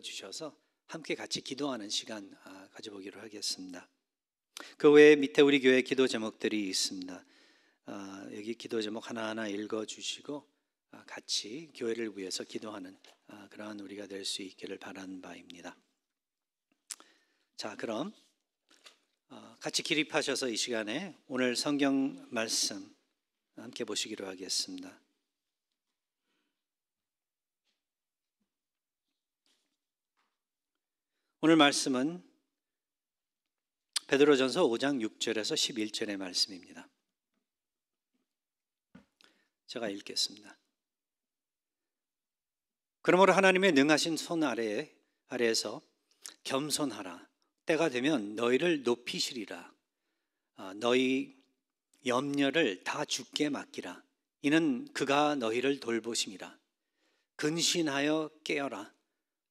주셔서 함께 같이 기도하는 시간 아, 가져보기로 하겠습니다. 그 외에 밑에 우리 교회 기도 제목들이 있습니다. 아, 여기 기도 제목 하나하나 읽어주시고 아, 같이 교회를 위해서 기도하는 그러한 우리가 될 수 있기를 바라 바입니다. 자, 그럼 같이 기립하셔서 이 시간에 오늘 성경 말씀 함께 보시기로 하겠습니다. 오늘 말씀은 베드로전서 5장 6절에서 11절의 말씀입니다. 제가 읽겠습니다. 그러므로 하나님의 능하신 손아래 아래에서 겸손하라. 때가 되면 너희를 높이시리라. 아, 너희 염려를 다 주께 맡기라. 이는 그가 너희를 돌보심이라. 근신하여 깨어라.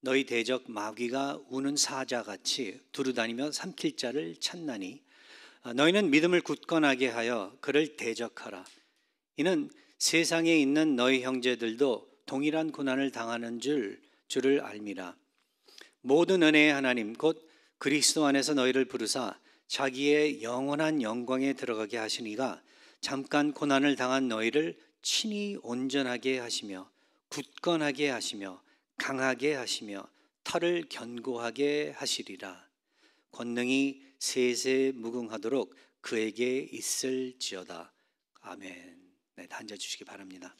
너희 대적 마귀가 우는 사자같이 두루다니며 삼킬 자를 찾나니 아, 너희는 믿음을 굳건하게 하여 그를 대적하라. 이는 세상에 있는 너희 형제들도 동일한 고난을 당하는 줄 줄을 알미라. 모든 은혜의 하나님 곧 그리스도 안에서 너희를 부르사 자기의 영원한 영광에 들어가게 하시니가 잠깐 고난을 당한 너희를 친히 온전하게 하시며 굳건하게 하시며 강하게 하시며 털을 견고하게 하시리라. 권능이 세세 무궁하도록 그에게 있을지어다. 아멘. 네, 앉아 주시기 바랍니다.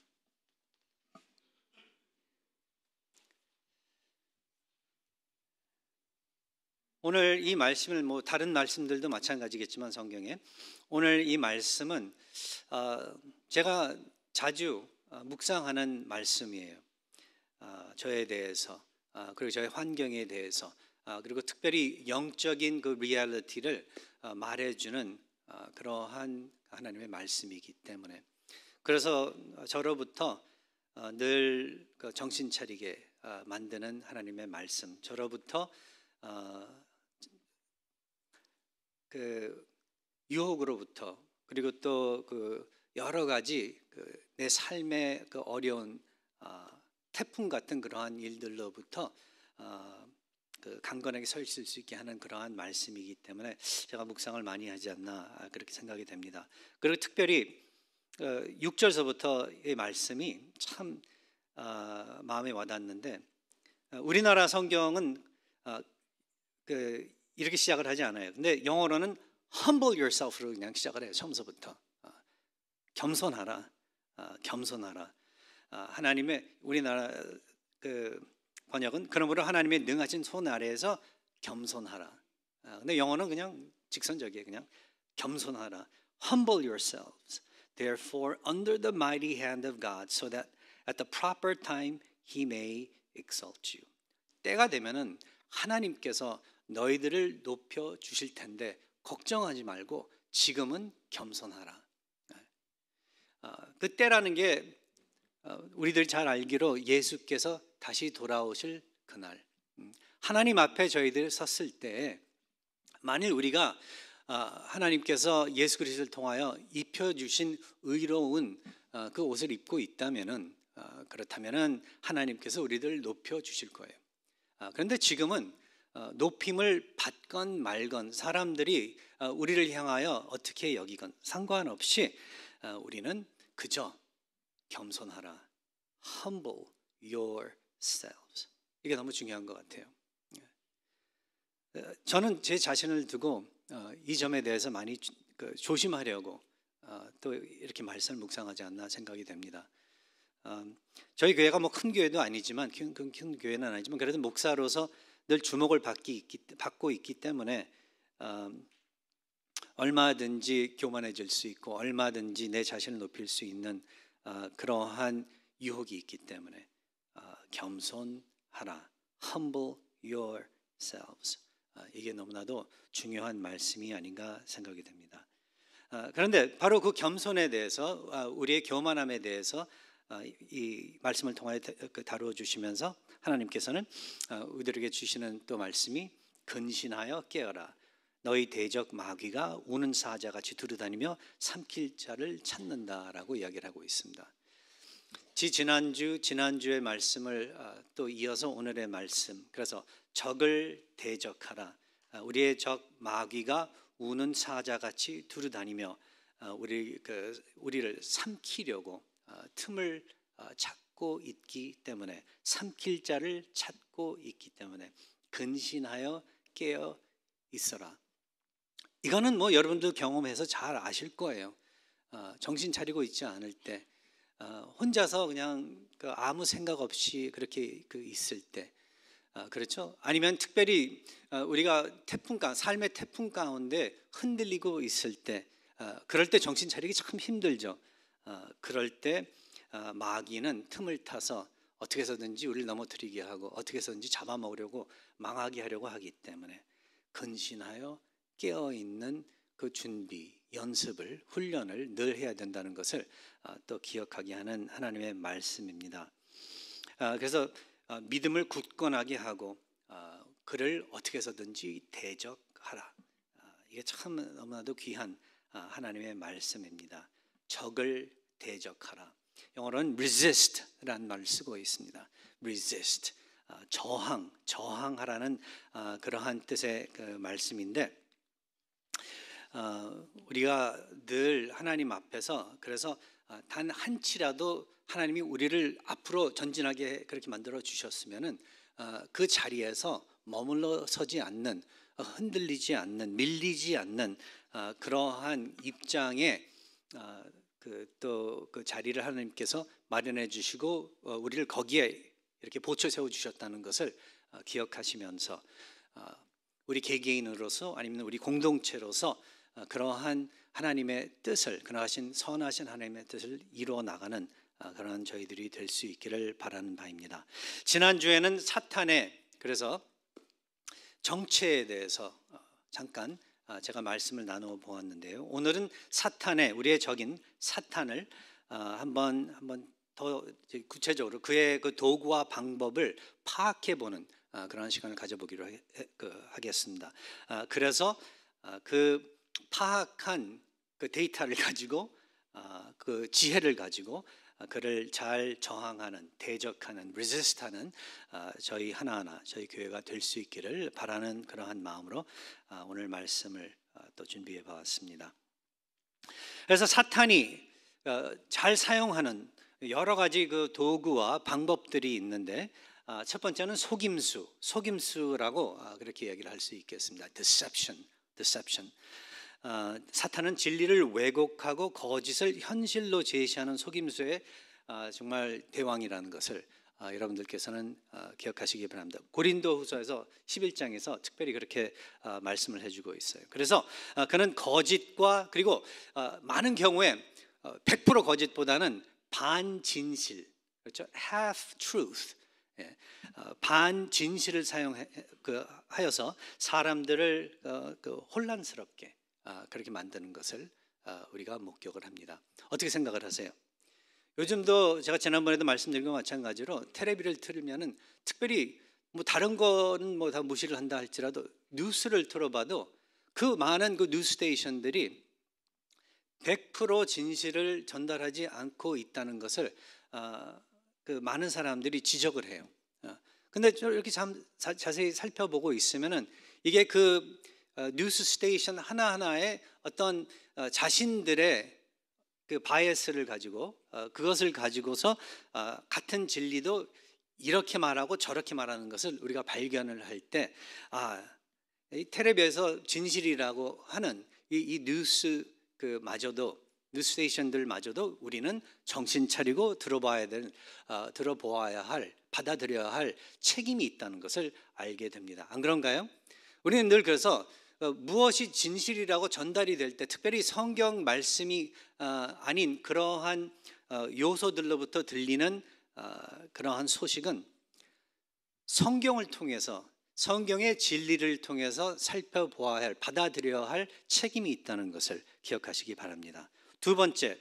오늘 이 말씀을 뭐 다른 말씀들도 마찬가지겠지만 성경에 오늘 이 말씀은 어, 제가 자주 어, 묵상하는 말씀이에요. 아, 저에 대해서 아, 그리고 저의 환경에 대해서 아, 그리고 특별히 영적인 그 리얼리티를 말해주는 그러한 하나님의 말씀이기 때문에 그래서 저로부터 늘 그 정신 차리게 만드는 하나님의 말씀 저로부터 그 유혹으로부터 그리고 또그 여러 가지 그내 삶의 그 어려운 태풍 같은 그러한 일들로부터 어, 그 강건하게 서 있을 수 있게 하는 그러한 말씀이기 때문에 제가 묵상을 많이 하지 않나 아, 그렇게 생각이 됩니다. 그리고 특별히 6절서부터 어, 의 말씀이 참 어, 마음에 와닿는데 어, 우리나라 성경은 그 이렇게 시작을 하지 않아요. 근데 영어로는 humble yourself로 그냥 시작을 해요. 처음서부터 겸손하라, 겸손하라. 아, 하나님의 우리나라 그 번역은 그러므로 하나님의 능하신 손 아래에서 겸손하라. 아, 근데 영어는 그냥 직선적이에요. 그냥 겸손하라. Humble yourselves, therefore, under the mighty hand of God, so that at the proper time He may exalt you. 때가 되면은 하나님께서 너희들을 높여 주실 텐데 걱정하지 말고 지금은 겸손하라. 아, 그 때라는 게 어, 우리들 잘 알기로 예수께서 다시 돌아오실 그날 음, 하나님 앞에 저희들 섰을 때 만일 우리가 아, 하나님께서 예수 그리스도를 통하여 입혀 주신 의로운 어, 그 옷을 입고 있다면은 어, 그렇다면은 하나님께서 우리들 높여 주실 거예요. 아, 그런데 지금은 높임을 받건 말건 사람들이 우리를 향하여 어떻게 여기건 상관없이 우리는 그저 겸손하라. Humble yourselves. 이게 너무 중요한 것 같아요. 예. 어, 저는 제 자신을 두고 어, 이 점에 대해서 많이 그 조심하려고 어, 또 이렇게 말씀 묵상하지 않나 생각이 됩니다. 저희 교회가 뭐 큰 교회도 아니지만 큰, 큰, 교회는 아니지만 그래도 목사로서 늘 주목을 받기, 받고 있기 때문에 얼마든지 교만해질 수 있고 얼마든지 내 자신을 높일 수 있는 아, 그러한 유혹이 있기 때문에 아, 겸손하라. Humble yourselves. 아, 이게 너무나도 중요한 말씀이 아닌가 생각이 됩니다. 그런데 바로 그 겸손에 대해서 우리의 교만함에 대해서 이 말씀을 통하여 그 다루어 주시면서 하나님께서는 우리들에게 주시는 또 말씀이 근신하여 깨어라. 너희 대적 마귀가 우는 사자같이 두루다니며 삼킬 자를 찾는다라고 이야기를 하고 있습니다. 지 지난주 지난주의 말씀을 아, 또 이어서 오늘의 말씀. 그래서 적을 대적하라. 아, 우리의 적 마귀가 우는 사자같이 두루다니며 아, 우리 그 우리를 삼키려고 틈을 찾고 있기 때문에 삼킬 자를 찾고 있기 때문에 근신하여 깨어 있어라. 이거는 뭐 여러분들 경험해서 잘 아실 거예요. 어, 정신 차리고 있지 않을 때, 어, 혼자서 그냥 그 아무 생각 없이 그렇게 그 있을 때, 어, 그렇죠? 아니면 특별히 어, 우리가 태풍가 삶의 태풍 가운데 흔들리고 있을 때, 어, 그럴 때 정신 차리기 참 힘들죠. 어, 그럴 때 마귀는 틈을 타서 어떻게 해서든지 우리를 넘어뜨리게 하고 어떻게 해서든지 잡아먹으려고 망하게 하려고 하기 때문에 근신하여 깨어 있는 그 준비, 연습을, 훈련을 늘 해야 된다는 것을 아, 또 기억하게 하는 하나님의 말씀입니다. 아, 그래서 아, 믿음을 굳건하게 하고 그를 어떻게 해서든지 대적하라. 이게 참 너무나도 귀한 하나님의 말씀입니다. 적을 대적하라. 영어로는 resist라는 말을 쓰고 있습니다. resist 저항, 저항하라는 그러한 뜻의 그 말씀인데 어, 우리가 늘 하나님 앞에서 그래서 어, 단한 치라도 하나님이 우리를 앞으로 전진하게 그렇게 만들어 주셨으면은 어, 그 자리에서 머물러 서지 않는 흔들리지 않는 밀리지 않는 그러한 입장에 그또그 그 자리를 하나님께서 마련해 주시고 우리를 거기에 이렇게 보초 세워 주셨다는 것을 기억하시면서 우리 개개인으로서 아니면 우리 공동체로서 어, 그러한 하나님의 뜻을 그러하신 선하신 하나님의 뜻을 이루어 나가는 어, 그러한 저희들이 될 수 있기를 바라는 바입니다. 지난주에는 사탄의 그래서 정체에 대해서 어, 잠깐 제가 말씀을 나누어 보았는데요. 오늘은 사탄의 우리의 적인 사탄을 한번 한번 더 구체적으로 그의 그 도구와 방법을 파악해 보는 그런 시간을 가져보기로 그 하겠습니다. 그래서 그 파악한 그 데이터를 가지고 어, 그 지혜를 가지고 어, 그를 잘 저항하는 대적하는 리지스트하는 어, 저희 하나하나 저희 교회가 될 수 있기를 바라는 그러한 마음으로 오늘 말씀을 또 준비해 봤습니다. 그래서 사탄이 잘 사용하는 여러 가지 그 도구와 방법들이 있는데 첫 번째는 속임수, 속임수라고 그렇게 이야기를 할 수 있겠습니다. deception, deception. 어, 사탄은 진리를 왜곡하고 거짓을 현실로 제시하는 속임수의 어, 정말 대왕이라는 것을 어, 여러분들께서는 기억하시기 바랍니다. 고린도후서에서 11장에서 특별히 그렇게 말씀을 해주고 있어요. 그래서 그는 거짓과 그리고 많은 경우에 100% 거짓보다는 반진실, 그렇죠? half truth, 예, 어, 반진실을 사용하여서 그, 사람들을 어, 그 혼란스럽게 아, 그렇게 만드는 것을 아, 우리가 목격을 합니다. 어떻게 생각을 하세요? 요즘도 제가 지난번에도 말씀드린 것 마찬가지로 테레비를 틀면은 특별히 뭐 다른 거는 뭐 다 무시를 한다 할지라도 뉴스를 틀어봐도 그 많은 그 뉴스 스테이션들이 100% 진실을 전달하지 않고 있다는 것을 아, 그 많은 사람들이 지적을 해요. 근데 이렇게 자, 세히 살펴보고 있으면은 이게 그 어, 뉴스 스테이션 하나하나에 어떤 어, 자신들의 그 바이어스를 가지고 어, 그것을 가지고서 같은 진리도 이렇게 말하고 저렇게 말하는 것을 우리가 발견을 할때 아, 텔레비에서 진실이라고 하는 이, 이 뉴스 그 마저도 뉴스 스테이션들마저도 우리는 정신 차리고 들어봐야 될 어, 들어보아야 할 받아들여야 할 책임이 있다는 것을 알게 됩니다. 안 그런가요? 우리는 늘 그래서 어, 무엇이 진실이라고 전달이 될 때 특별히 성경 말씀이 어, 아닌 그러한 어, 요소들로부터 들리는 그러한 소식은 성경을 통해서 성경의 진리를 통해서 살펴보아야 할, 받아들여야 할 책임이 있다는 것을 기억하시기 바랍니다. 두 번째,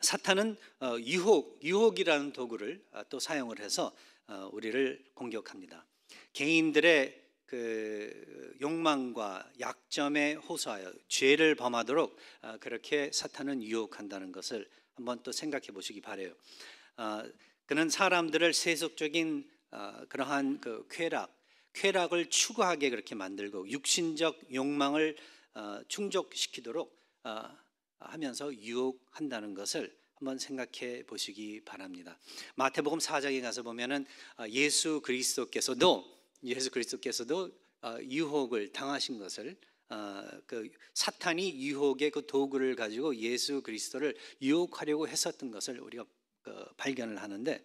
사탄은 유혹, 유혹이라는 도구를 아, 또 사용을 해서 우리를 공격합니다. 개인들의 그 욕망과 약점에 호소하여 죄를 범하도록 아, 그렇게 사탄은 유혹한다는 것을 한번 또 생각해 보시기 바래요. 아, 그는 사람들을 세속적인 아, 그러한 그 쾌락, 쾌락을 추구하게 그렇게 만들고 육신적 욕망을 충족시키도록 하면서 유혹한다는 것을 한번 생각해 보시기 바랍니다. 마태복음 4장에 가서 보면은 예수 그리스도께서도 예수 그리스도께서도 어, 유혹을 당하신 것을 어, 그 사탄이 유혹의 그 도구를 가지고 예수 그리스도를 유혹하려고 했었던 것을 우리가 그 발견을 하는데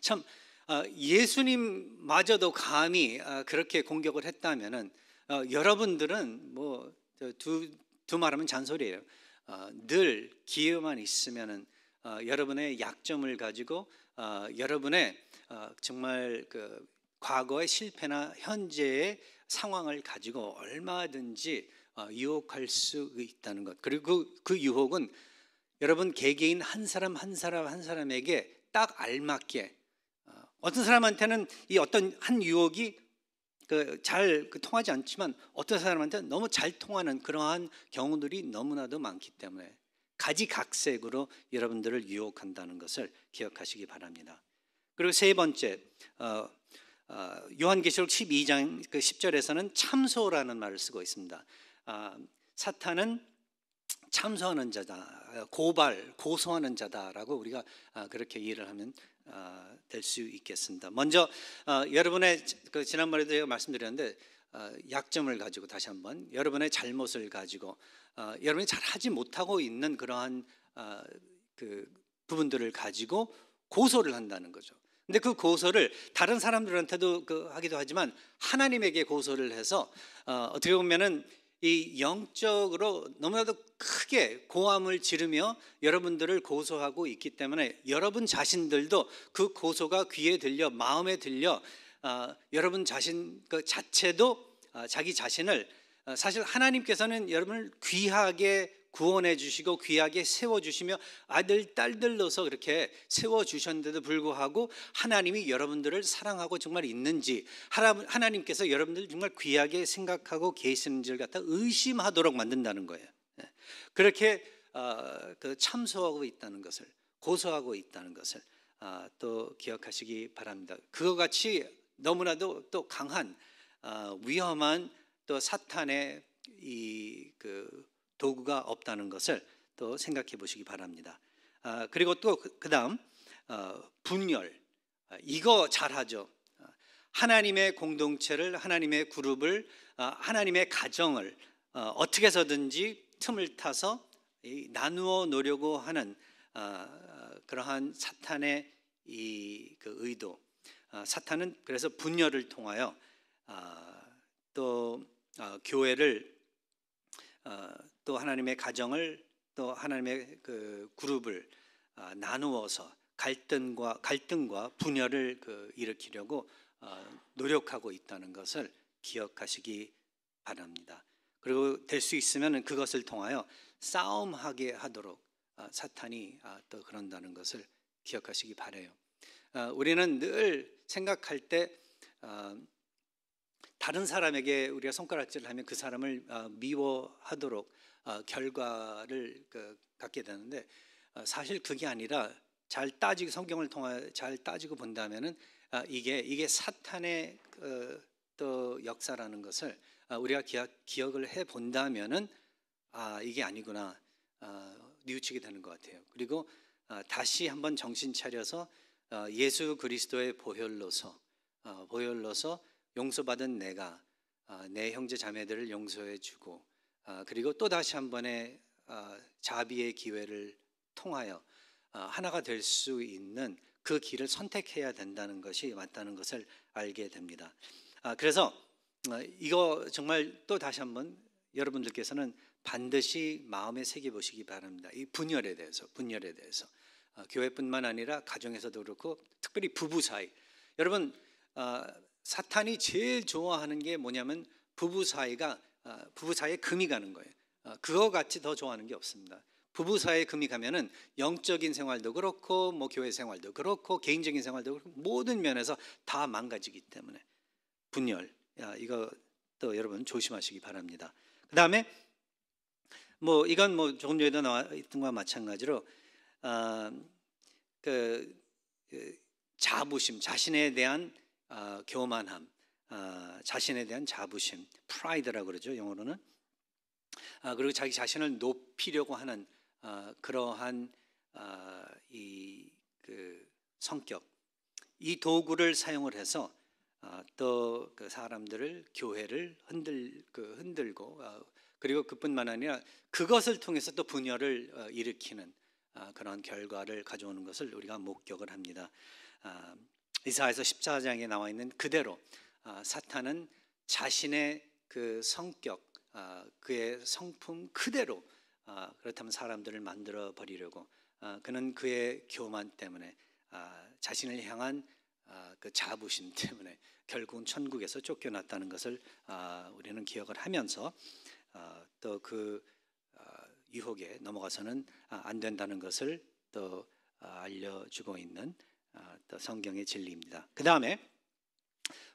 참 어, 예수님마저도 감히 그렇게 공격을 했다면은 여러분들은 뭐두 두 말하면 잔소리예요. 늘 기회만 있으면은 여러분의 약점을 가지고 여러분의 정말 그 과거의 실패나 현재의 상황을 가지고 얼마든지 어, 유혹할 수 있다는 것. 그리고 그, 그 유혹은 여러분 개개인 한 사람 한 사람 한 사람에게 딱 알맞게 어, 어떤 사람한테는 이 어떤 한 유혹이 그잘그 그 통하지 않지만 어떤 사람한테 너무 잘 통하는 그러한 경우들이 너무나도 많기 때문에 가지각색으로 여러분들을 유혹한다는 것을 기억하시기 바랍니다. 그리고 세 번째 어, 어, 요한계시록 12장 그 10절에서는 참소라는 말을 쓰고 있습니다. 아, 사탄은 참소하는 자다, 고발, 고소하는 자다라고 우리가 아, 그렇게 이해를 하면 아, 될수 있겠습니다. 먼저 어, 여러분의 그 지난번에도 제가 말씀드렸는데 어, 약점을 가지고 다시 한번 여러분의 잘못을 가지고 여러분이 잘 하지 못하고 있는 그러한 그 부분들을 가지고 고소를 한다는 거죠. 근데 그 고소를 다른 사람들한테도 그 하기도 하지만 하나님에게 고소를 해서 어, 어떻게 보면은 이 영적으로 너무나도 크게 고함을 지르며 여러분들을 고소하고 있기 때문에 여러분 자신들도 그 고소가 귀에 들려 마음에 들려 어, 여러분 자신 그 자체도 어, 자기 자신을 어, 사실 하나님께서는 여러분을 귀하게 구원해 주시고 귀하게 세워 주시며 아들 딸들로서 그렇게 세워 주셨는데도 불구하고 하나님이 여러분들을 사랑하고 정말 있는지 하나님께서 여러분들 정말 귀하게 생각하고 계시는지를 갖다 의심하도록 만든다는 거예요. 예. 그렇게 어, 그 참소하고 있다는 것을 고소하고 있다는 것을 아, 또 기억하시기 바랍니다. 그와 같이 너무나도 또 강한 아, 위험한 또 사탄의 이그 도구가 없다는 것을 또 생각해 보시기 바랍니다. 아, 그리고 또 그 다음 어, 분열 아, 이거 잘하죠. 아, 하나님의 공동체를 하나님의 그룹을 아, 하나님의 가정을 어, 어떻게 서든지 틈을 타서 나누어 놓으려고 하는 그러한 사탄의 이 그 의도. 사탄은 그래서 분열을 통하여 또 어, 교회를 어, 또 하나님의 가정을 또 하나님의 그 그룹을 아, 나누어서 갈등과 갈등과 분열을 그 일으키려고 어, 노력하고 있다는 것을 기억하시기 바랍니다. 그리고 될 수 있으면 그것을 통하여 싸움하게 하도록 아, 사탄이 아, 또 그런다는 것을 기억하시기 바래요. 우리는 늘 생각할 때 다른 사람에게 우리가 손가락질을 하면 그 사람을 미워하도록 어, 결과를 그 갖게 되는데 어, 사실 그게 아니라 잘 따지고 성경을 통해 잘 따지고 본다면은 아, 이게 이게 사탄의 그 또 역사라는 것을 아, 우리가 기억, 을해 본다면은 아 이게 아니구나 아, 뉘우치게 되는 것 같아요. 그리고 다시 한번 정신 차려서 어, 예수 그리스도의 보혈로서 보혈로서 용서받은 내가 내 형제 자매들을 용서해 주고 아, 그리고 또 다시 한 번의 아, 자비의 기회를 통하여 아, 하나가 될 수 있는 그 길을 선택해야 된다는 것이 맞다는 것을 알게 됩니다. 그래서 어, 이거 정말 또 다시 한번 여러분들께서는 반드시 마음에 새겨 보시기 바랍니다. 이 분열에 대해서, 분열에 대해서 교회뿐만 아니라 가정에서도 그렇고 특별히 부부 사이. 여러분 사탄이 제일 좋아하는 게 뭐냐면 부부 사이가 아, 부부 사이에 금이 가는 거예요. 아, 그거 같이 더 좋아하는 게 없습니다. 부부 사이에 금이 가면은 영적인 생활도 그렇고 뭐 교회 생활도 그렇고 개인적인 생활도 그렇고 모든 면에서 다 망가지기 때문에 분열 야, 이거 또 여러분 조심하시기 바랍니다. 그 다음에 뭐 이건 뭐 조금 전에도 나와 있던 것과 마찬가지로 아, 그, 그 자부심 자신에 대한 아, 교만함 아, 자신에 대한 자부심, 프라이드라고 그러죠 영어로는. 아, 그리고 자기 자신을 높이려고 하는 아, 그러한 이그 성격, 이 도구를 사용을 해서 또그 사람들을 교회를 흔들 그 흔들고 그리고 그뿐만 아니라 그것을 통해서 또 분열을 어, 일으키는 그런 결과를 가져오는 것을 우리가 목격을 합니다. 이사에서 14장에 나와 있는 그대로 아, 사탄은 자신의 그 성격, 아, 그의 성품 그대로 아, 그렇다면 사람들을 만들어 버리려고 그는 그의 교만 때문에 자신을 향한 그 자부심 때문에 결국은 천국에서 쫓겨났다는 것을 우리는 기억을 하면서 또 그 유혹에 넘어가서는 안 된다는 것을 또 알려주고 있는 또 성경의 진리입니다. 그 다음에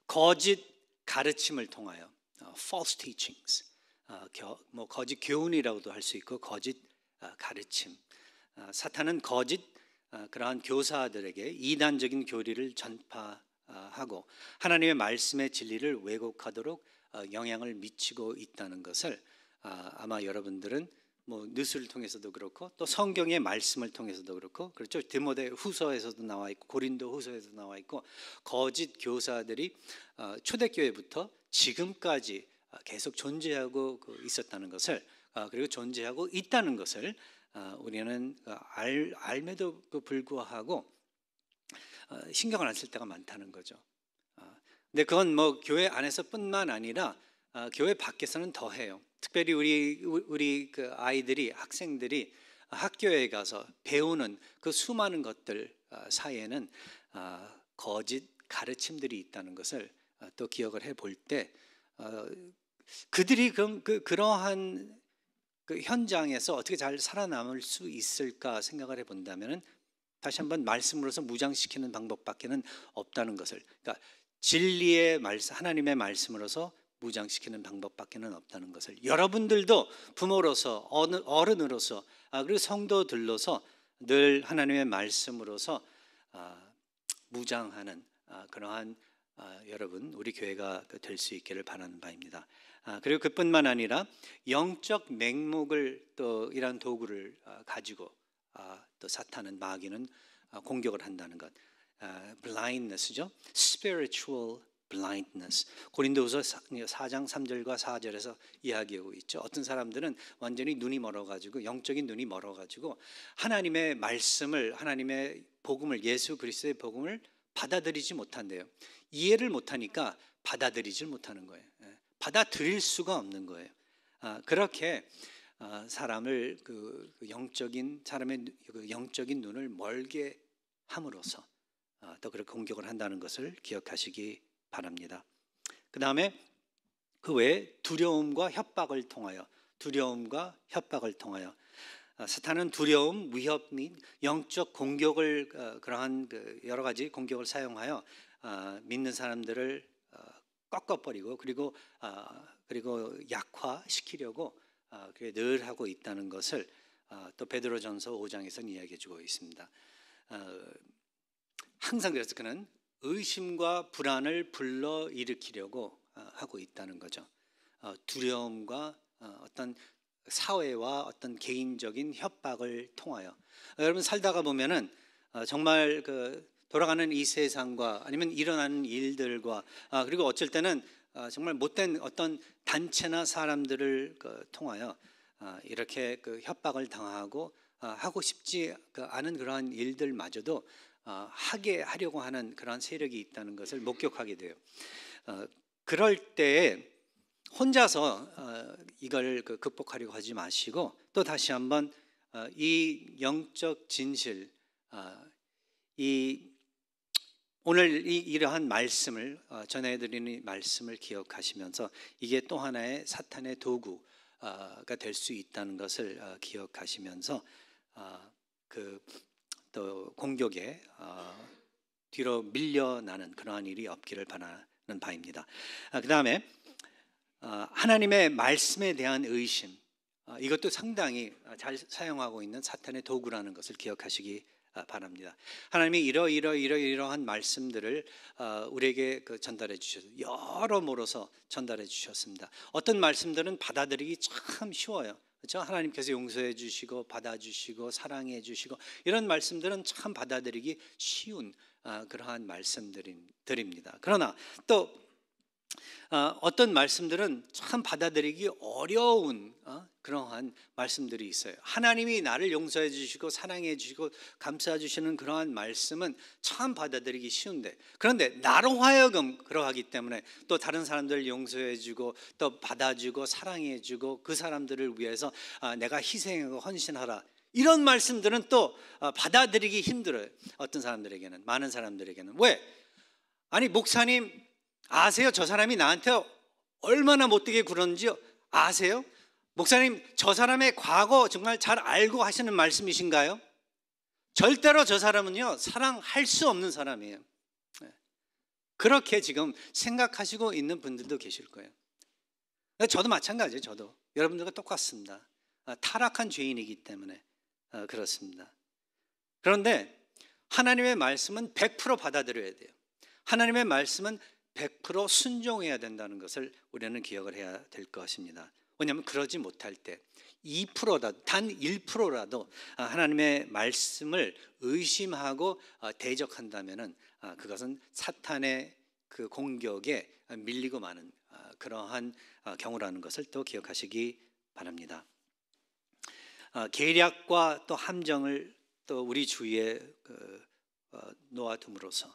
거짓 가르침을 통하여 어, false teachings 어, 뭐 거짓 교훈이라고도 할 수 있고 거짓 어, 가르침 사탄은 거짓 그러한 교사들에게 이단적인 교리를 전파하고 하나님의 말씀의 진리를 왜곡하도록 영향을 미치고 있다는 것을 아마 여러분들은 뭐 뉴스를 통해서도 그렇고 또 성경의 말씀을 통해서도 그렇고 그렇죠 디모데 후서에서도 나와 있고 고린도 후서에서 나와 있고 거짓 교사들이 어, 초대교회부터 지금까지 어, 계속 존재하고 그 있었다는 것을 어, 그리고 존재하고 있다는 것을 우리는 그 알, 알매도 그 불구하고 신경을 안 쓸 때가 많다는 거죠. 근데 그건 뭐 교회 안에서뿐만 아니라 어, 교회 밖에서는 더 해요. 특별히 우리 우리 그 아이들이 학생들이 학교에 가서 배우는 그 수많은 것들 어, 사이에는 어, 거짓 가르침들이 있다는 것을 또 기억을 해 볼 때 그들이 그럼 그 그러한 그 현장에서 어떻게 잘 살아남을 수 있을까 생각을 해본다면은 다시 한번 말씀으로서 무장시키는 방법밖에는 없다는 것을 그러니까 진리의 말씀 하나님의 말씀으로서 무장시키는 방법밖에는 없다는 것을 여러분들도 부모로서 어른으로서 아, 그리고 성도들로서 늘 하나님의 말씀으로서 아, 무장하는 아, 그러한 여러분 우리 교회가 그 될수 있기를 바라는 바입니다. 그리고 그뿐만 아니라 영적 맹목을 또 이런 도구를 가지고 또 사탄은 마귀는 공격을 한다는 것, blindness죠, spiritual blindness. 고린도후서 4장 3절과 4절에서 이야기하고 있죠. 어떤 사람들은 완전히 눈이 멀어 가지고 영적인 눈이 멀어 가지고 하나님의 말씀을 하나님의 복음을 예수 그리스도의 복음을 받아들이지 못한대요. 이해를 못 하니까 받아들이질 못하는 거예요. 예. 받아들일 수가 없는 거예요. 아, 그렇게 아, 사람을 그, 그 영적인 사람의 그 영적인 눈을 멀게 함으로써 또 아, 그렇게 공격을 한다는 것을 기억하시기 바랍니다. 그 다음에 그 외에 두려움과 협박을 통하여 두려움과 협박을 통하여 사탄은 어, 두려움, 위협 및 영적 공격을 어, 그러한 그 여러 가지 공격을 사용하여 어, 믿는 사람들을 꺾어버리고 그리고 그리고 약화시키려고 늘 하고 있다는 것을 또 베드로전서 5장에서 이야기해주고 있습니다. 항상 그래서 그는 의심과 불안을 불러일으키려고 어, 하고 있다는 거죠. 어, 두려움과 어, 어떤 사회와 어떤 개인적인 협박을 통하여 여러분 살다가 보면은 정말 그 돌아가는 이 세상과 아니면 일어나는 일들과 아, 그리고 어쩔 때는 정말 못된 어떤 단체나 사람들을 그 통하여 아, 이렇게 그 협박을 당하고 아, 하고 싶지 그 않은 그러한 일들마저도 어, 하게 하려고 하는 그러한 세력이 있다는 것을 목격하게 돼요. 어, 그럴 때 혼자서 어, 이걸 그 극복하려고 하지 마시고 또 다시 한번 이 영적 진실, 이 오늘 이러한 말씀을 전해드리는 말씀을 기억하시면서 이게 또 하나의 사탄의 도구가 될 수 있다는 것을 기억하시면서 그또 공격에 어, 뒤로 밀려나는 그러한 일이 없기를 바라는 바입니다. 아, 그 다음에 어, 하나님의 말씀에 대한 의심 어, 이것도 상당히 잘 사용하고 있는 사탄의 도구라는 것을 기억하시기 어, 바랍니다. 하나님이 이러이러 이러이러한 말씀들을 어, 우리에게 그 전달해 주셔서 여러모로서 전달해 주셨습니다. 어떤 말씀들은 받아들이기 참 쉬워요. 그렇죠? 하나님께서 용서해 주시고 받아 주시고 사랑해 주시고 이런 말씀들은 참 받아들이기 쉬운 아, 그러한 말씀들입니다. 그러나 또 아, 어떤 말씀들은 참 받아들이기 어려운 어, 그러한 말씀들이 있어요. 하나님이 나를 용서해 주시고 사랑해 주시고 감싸 주시는 그러한 말씀은 참 받아들이기 쉬운데 그런데 나로 하여금 그러하기 때문에 또 다른 사람들을 용서해 주고 또 받아주고 사랑해 주고 그 사람들을 위해서 아, 내가 희생하고 헌신하라 이런 말씀들은 또 아, 받아들이기 힘들어요. 어떤 사람들에게는 많은 사람들에게는 왜? 아니 목사님 아세요? 저 사람이 나한테 얼마나 못되게 구는지 아세요? 목사님, 저 사람의 과거 정말 잘 알고 하시는 말씀이신가요? 절대로 저 사람은요, 사랑할 수 없는 사람이에요. 네. 그렇게 지금 생각하시고 있는 분들도 계실 거예요. 저도 마찬가지예요, 저도. 여러분들과 똑같습니다. 아, 타락한 죄인이기 때문에 아, 그렇습니다. 그런데 하나님의 말씀은 100% 받아들여야 돼요. 하나님의 말씀은 100% 순종해야 된다는 것을 우리는 기억을 해야 될 것입니다. 왜냐하면 그러지 못할 때 2%라도 단 1%라도 아, 하나님의 말씀을 의심하고 아, 대적한다면은 아, 그것은 사탄의 그 공격에 밀리고 마는 그러한 경우라는 것을 또 기억하시기 바랍니다. 계략과 또 함정을 또 우리 주위에 그, 어, 놓아둠으로써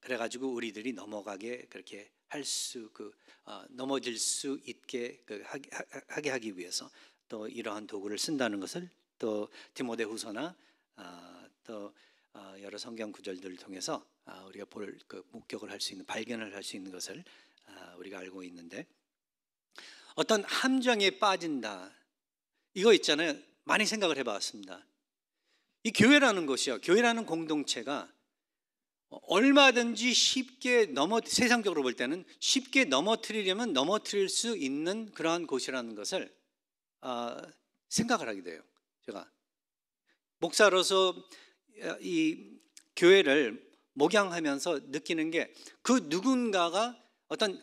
그래가지고 우리들이 넘어가게 그렇게 할 수, 그, 어, 넘어질 수 있게 그, 하게, 하게 하기 위해서 또 이러한 도구를 쓴다는 것을 또 디모데 후서나 어, 또 어, 여러 성경 구절들을 통해서 어, 우리가 볼, 그, 목격을 할 수 있는, 발견을 할 수 있는 것을 어, 우리가 알고 있는데 어떤 함정에 빠진다. 이거 있잖아요. 많이 생각을 해봤습니다. 이 교회라는 것이요. 교회라는 공동체가 얼마든지 쉽게 넘어 세상적으로 볼 때는 쉽게 넘어뜨리려면 넘어뜨릴 수 있는 그러한 곳이라는 것을 아, 생각을 하게 돼요. 제가 목사로서 아, 이 교회를 목양하면서 느끼는 게 그 누군가가 어떤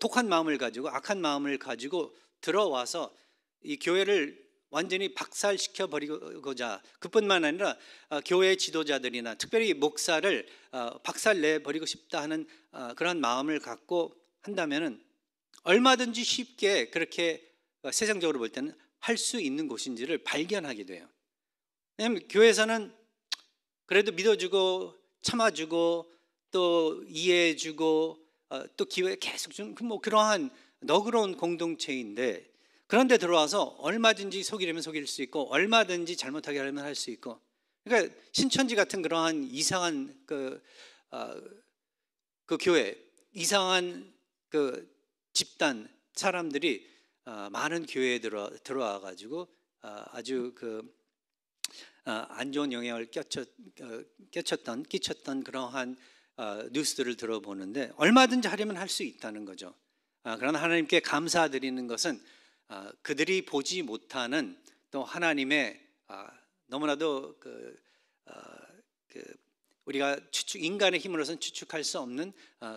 독한 마음을 가지고 악한 마음을 가지고 들어와서 이 교회를 완전히 박살시켜 버리고자 그뿐만 아니라 어, 교회 지도자들이나 특별히 목사를 어, 박살 내 버리고 싶다 하는 어, 그런 마음을 갖고 한다면은 얼마든지 쉽게 그렇게 세상적으로 볼 때는 할 수 있는 곳인지를 발견하게 돼요. 왜냐하면 교회에서는 그래도 믿어주고 참아주고 또 이해해주고 또 기회 계속 좀 뭐 그러한 너그러운 공동체인데 그런데 들어와서 얼마든지 속이려면 속일 수 있고 얼마든지 잘못하게 하려면 할 수 있고 그러니까 신천지 같은 그러한 이상한 그, 어, 그 교회 이상한 그 집단 사람들이 어, 많은 교회에 들어, 들어와 가지고 어, 아주 그안 어, 좋은 영향을 끼쳤, 어, 끼쳤던 끼쳤던 그러한 어, 뉴스들을 들어보는데 얼마든지 하려면 할 수 있다는 거죠. 아, 그러나 하나님께 감사드리는 것은 아, 그들이 보지 못하는 또 하나님의 아, 너무나도 그, 아, 그 우리가 추측 인간의 힘으로선 추측할 수 없는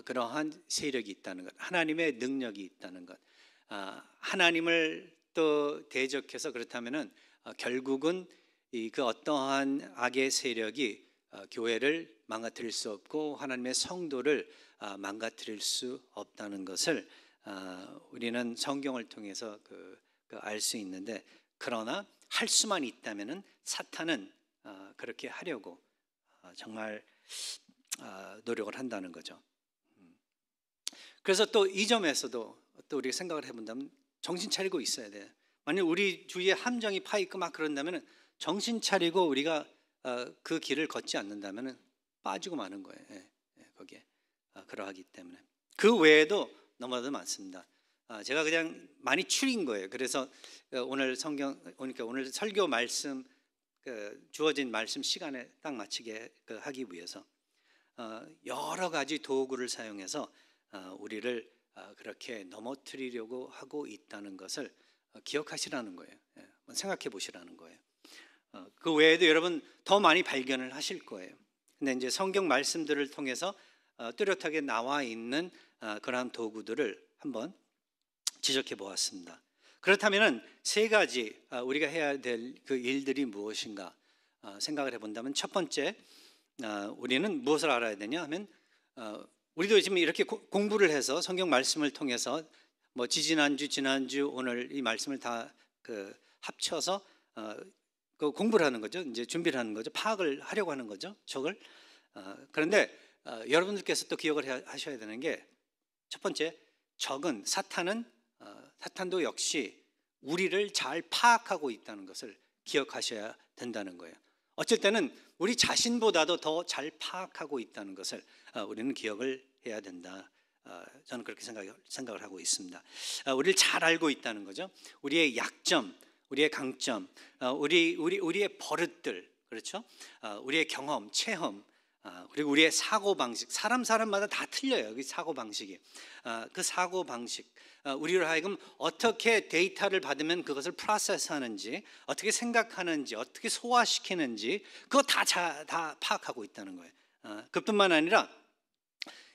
그러한 세력이 있다는 것, 하나님의 능력이 있다는 것, 하나님을 또 대적해서 그렇다면은 결국은 그 어떠한 악의 세력이 교회를 망가뜨릴 수 없고 하나님의 성도를 망가뜨릴 수 없다는 것을 아, 우리는 성경을 통해서 그, 그 알수 있는데 그러나 할 수만 있다면은 사탄은 아, 그렇게 하려고 아, 정말 노력을 한다는 거죠. 음. 그래서 또 이 점에서도 또 우리가 생각을 해본다면 정신 차리고 있어야 돼요. 만약 우리 주위에 함정이 파 있고 막 그런다면 정신 차리고 우리가 그 길을 걷지 않는다면 빠지고 마는 거예요. 예, 예, 거기에 그러하기 때문에 그 외에도 너무나도 많습니다. 아, 제가 그냥 많이 추린 거예요. 그래서 어, 오늘 성경 그러니까 오늘 설교 말씀 그 주어진 말씀 시간에 딱 맞추게 그 하기 위해서 어, 여러 가지 도구를 사용해서 어, 우리를 그렇게 넘어뜨리려고 하고 있다는 것을 기억하시라는 거예요. 예, 생각해 보시라는 거예요. 그 외에도 여러분 더 많이 발견을 하실 거예요. 근데 이제 성경 말씀들을 통해서 뚜렷하게 나와 있는 아, 그러한 도구들을 한번 지적해 보았습니다. 그렇다면세 가지 아, 우리가 해야 될 그 일들이 무엇인가 아, 생각을 해본다면 첫 번째 우리는 무엇을 알아야 되냐 하면 우리도 지금 이렇게 공부를 해서 성경 말씀을 통해서 뭐 지지난주 지난주 오늘 이 말씀을 다그 합쳐서 그 공부를 하는 거죠. 이제 준비를 하는 거죠. 파악을 하려고 하는 거죠. 저걸 그런데 여러분들께서 또 기억을 하셔야 되는 게첫 번째, 적은 사탄은 어, 사탄도 역시 우리를 잘 파악하고 있다는 것을 기억하셔야 된다는 거예요. 어쩔 때는 우리 자신보다도 더 잘 파악하고 있다는 것을 어, 우리는 기억을 해야 된다. 어, 저는 그렇게 생각, 을 하고 있습니다. 우리를 잘 알고 있다는 거죠. 우리의 약점, 우리의 강점, 우리, 우리, 우리의 버릇들, 그렇죠? 우리의 경험, 체험, 아, 그리고 우리의 사고 방식 사람 사람마다 다 틀려요. 아, 그 사고 방식이 그 사고 방식 아, 우리를 하여금 어떻게 데이터를 받으면 그것을 프로세스하는지 어떻게 생각하는지 어떻게 소화시키는지 그거 다다 다 파악하고 있다는 거예요. 그뿐만 아니라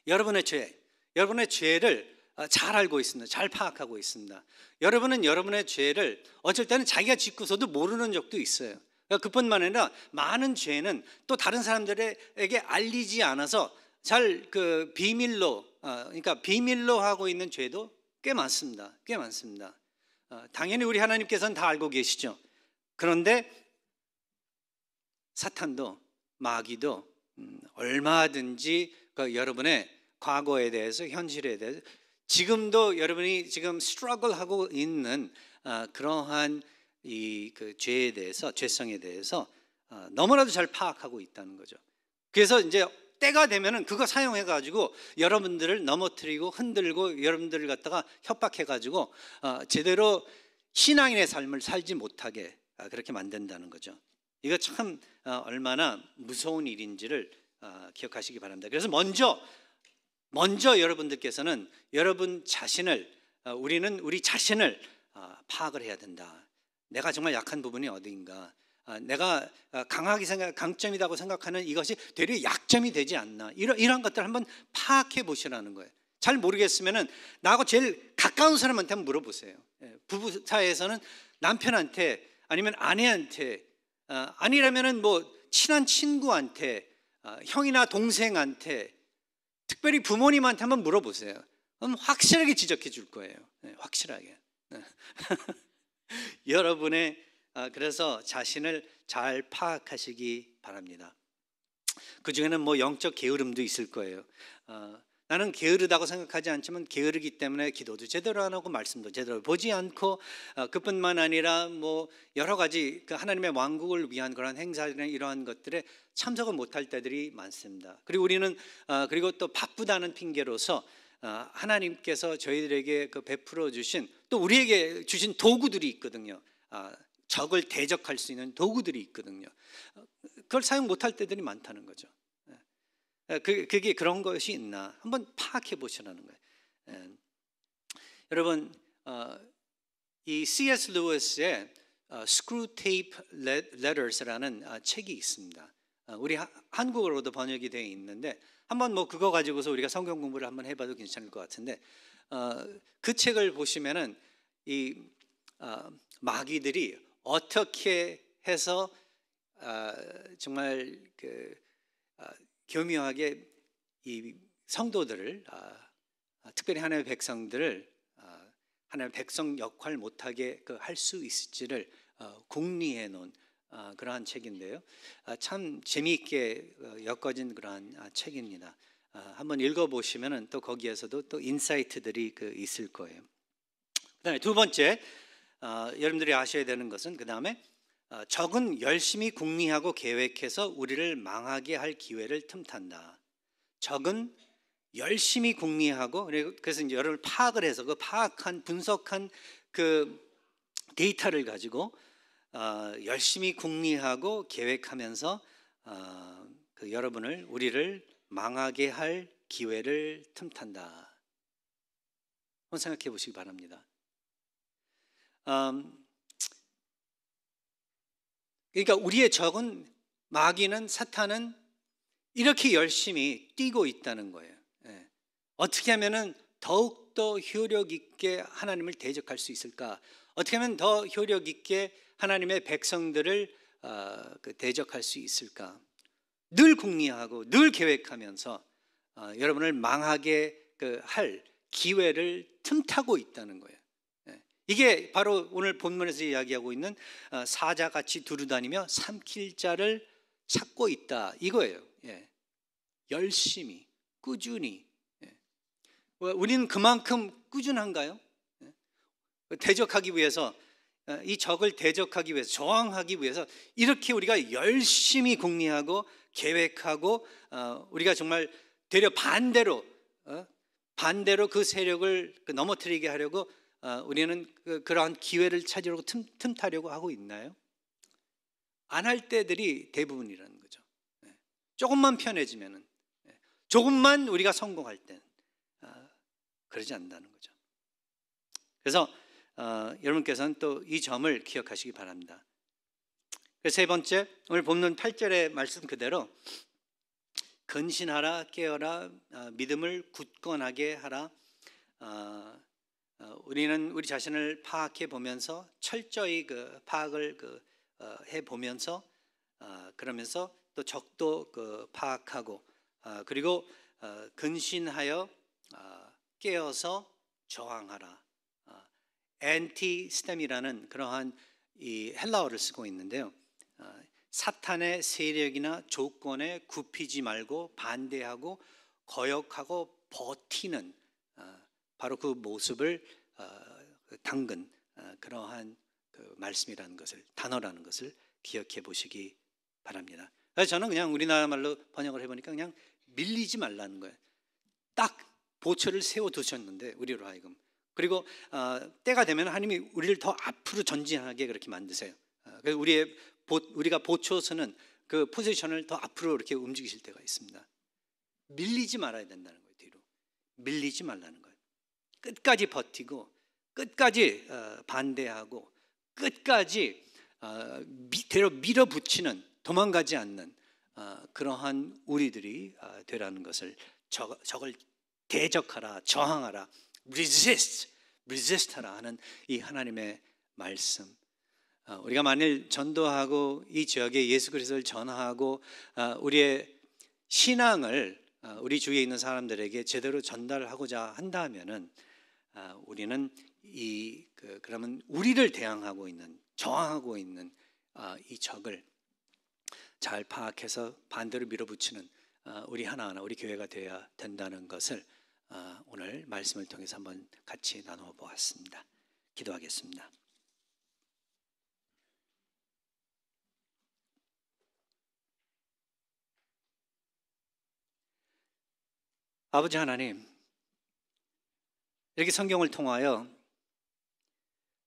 여러분의 죄 여러분의 죄를 잘 알고 있습니다. 잘 파악하고 있습니다. 여러분은 여러분의 죄를 어쩔 때는 자기가 짓고서도 모르는 적도 있어요. 그러니까 그뿐만 아니라 많은 죄는 또 다른 사람들에게 알리지 않아서 잘 그 비밀로 어, 그러니까 비밀로 하고 있는 죄도 꽤 많습니다. 꽤 많습니다. 어, 당연히 우리 하나님께서는 다 알고 계시죠. 그런데 사탄도 마귀도 음, 얼마든지 그 여러분의 과거에 대해서 현실에 대해서 지금도 여러분이 지금 스트러글하고 있는 어, 그러한 이그 죄에 대해서 죄성에 대해서 어, 너무나도 잘 파악하고 있다는 거죠. 그래서 이제 때가 되면은 그거 사용해 가지고 여러분들을 넘어뜨리고 흔들고 여러분들을 갖다가 협박해 가지고 어, 제대로 신앙인의 삶을 살지 못하게 아, 그렇게 만든다는 거죠. 이거 참 어, 얼마나 무서운 일인지를 기억하시기 바랍니다. 그래서 먼저 먼저 여러분들께서는 여러분 자신을 우리는 우리 자신을 파악을 해야 된다. 내가 정말 약한 부분이 어디인가? 아, 내가 아, 강하게 생각, 강점이라고 생각하는 이것이 되려 약점이 되지 않나? 이런 이런 것들 한번 파악해 보시라는 거예요. 잘 모르겠으면은 나하고 제일 가까운 사람한테 한번 물어보세요. 예, 부부 사이에서는 남편한테 아니면 아내한테 아, 니라면은뭐 친한 친구한테 아, 형이나 동생한테 특별히 부모님한테 한번 물어보세요. 그럼 확실하게 지적해 줄 거예요. 예, 확실하게. 네. 여러분의 어, 그래서 자신을 잘 파악하시기 바랍니다. 그 중에는 뭐 영적 게으름도 있을 거예요. 어, 나는 게으르다고 생각하지 않지만 게으르기 때문에 기도도 제대로 안 하고 말씀도 제대로 보지 않고 어, 그뿐만 아니라 뭐 여러 가지 그 하나님의 왕국을 위한 그런 행사나 이러한 것들에 참석을 못할 때들이 많습니다. 그리고 우리는 그리고 또 바쁘다는 핑계로서 어, 하나님께서 저희들에게 그 베풀어 주신 또 우리에게 주신 도구들이 있거든요. 어, 적을 대적할 수 있는 도구들이 있거든요. 어, 그걸 사용 못할 때들이 많다는 거죠. 예. 그, 게 그런 것이 있나 한번 파악해 보시라는 거예요. 예. 여러분 이 C.S. 루이스의 Screw Tape Letters라는 아, 책이 있습니다. 어, 우리 한국어로도 번역이 되어 있는데 한번 뭐 그거 가지고서 우리가 성경 공부를 한번 해봐도 괜찮을 것 같은데 어, 그 책을 보시면은 이 어, 마귀들이 어떻게 해서 정말 그 교묘하게 이 성도들을 특별히 하나님의 백성들을 하나님의 백성 역할 못하게 그 할수 있을지를 궁리해 놓은 아, 그러한 책인데요. 아, 참 재미있게 어, 엮어진 그러한 아, 책입니다. 아, 한번 읽어보시면 또 거기에서도 또 인사이트들이 그 있을 거예요. 그다음에 두 번째 아, 여러분들이 아셔야 되는 것은 그 다음에 아, 적은 열심히 궁리하고 계획해서 우리를 망하게 할 기회를 틈탄다. 적은 열심히 궁리하고 그래서 이제 여러분 파악을 해서 그 파악한 분석한 그 데이터를 가지고 어, 열심히 궁리하고 계획하면서 어, 그 여러분을 우리를 망하게 할 기회를 틈탄다. 한번 생각해 보시기 바랍니다. 음, 그러니까 우리의 적은 마귀는 사탄은 이렇게 열심히 뛰고 있다는 거예요. 예. 어떻게 하면은 더욱 더 효력 있게 하나님을 대적할 수 있을까? 어떻게 하면 더 효력 있게 하나님의 백성들을 어, 그 대적할 수 있을까? 늘 궁리하고 늘 계획하면서 어, 여러분을 망하게 그 할 기회를 틈타고 있다는 거예요. 예. 이게 바로 오늘 본문에서 이야기하고 있는 어, 사자같이 두루다니며 삼킬 자를 찾고 있다 이거예요. 예. 열심히 꾸준히 예. 뭐 우리는 그만큼 꾸준한가요? 대적하기 위해서 어, 이 적을 대적하기 위해서 저항하기 위해서 이렇게 우리가 열심히 궁리하고 계획하고 어, 우리가 정말 되려 반대로 어, 반대로 그 세력을 그 넘어뜨리게 하려고 우리는 그, 그러한 기회를 찾으려고 틈, 틈타려고 하고 있나요? 안 할 때들이 대부분이라는 거죠. 예. 조금만 편해지면은 예. 조금만 우리가 성공할 때는 아, 그러지 않는다는 거죠. 그래서 어, 여러분께서는 또 이 점을 기억하시기 바랍니다. 세 번째, 오늘 본문 8절의 말씀 그대로 근신하라, 깨어라, 어, 믿음을 굳건하게 하라. 어, 어, 우리는 우리 자신을 파악해 보면서 철저히 그 파악을 그, 어, 해 보면서 어, 그러면서 또 적도 그 파악하고 그리고 근신하여 깨어서 저항하라. 엔티 스템이라는 그러한 이 헬라어를 쓰고 있는데요. 아, 사탄의 세력이나 조건에 굽히지 말고 반대하고 거역하고 버티는 아, 바로 그 모습을 당근 아, 그 그러한 그 말씀이라는 것을 단어라는 것을 기억해 보시기 바랍니다. 저는 그냥 우리나라 말로 번역을 해보니까 그냥 밀리지 말라는 거예요. 딱 보초를 세워 두셨는데 우리로 하여금 그리고 어, 때가 되면 하나님이 우리를 더 앞으로 전진하게 그렇게 만드세요. 어, 그래서 우리의 보, 우리가 보초서는 그 포지션을 더 앞으로 이렇게 움직이실 때가 있습니다. 밀리지 말아야 된다는 거예요. 뒤로 밀리지 말라는 거예요. 끝까지 버티고 끝까지 어, 반대하고 끝까지 어, 대로 밀어붙이는 도망가지 않는 어, 그러한 우리들이 어, 되라는 것을 적, 적을 대적하라 저항하라 resist, resist하라 하는 이 하나님의 말씀. 아, 우리가 만일 전도하고 이 지역에 예수 그리스도를 전하고 아, 우리의 신앙을 아, 우리 주위에 있는 사람들에게 제대로 전달하고자 한다면은 우리는 이 그, 러면 우리를 대항하고 있는 저항하고 있는 이 적을 잘 파악해서 반대로 밀어붙이는 우리 하나하나 우리 교회가 되어야 된다는 것을 어, 오늘 말씀을 통해서 한번 같이 나누어 보았습니다. 기도하겠습니다. 아버지 하나님, 이렇게 성경을 통하여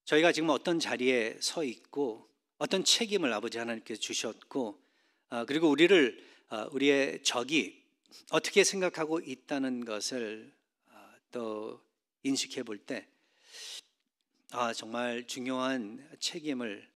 저희가 지금 어떤 자리에 서 있고 어떤 책임을 아버지 하나님께 주셨고 어, 그리고 우리를 어, 우리의 적이 어떻게 생각하고 있다는 것을 아, 또 인식해 볼 때, 아, 정말 중요한 책임을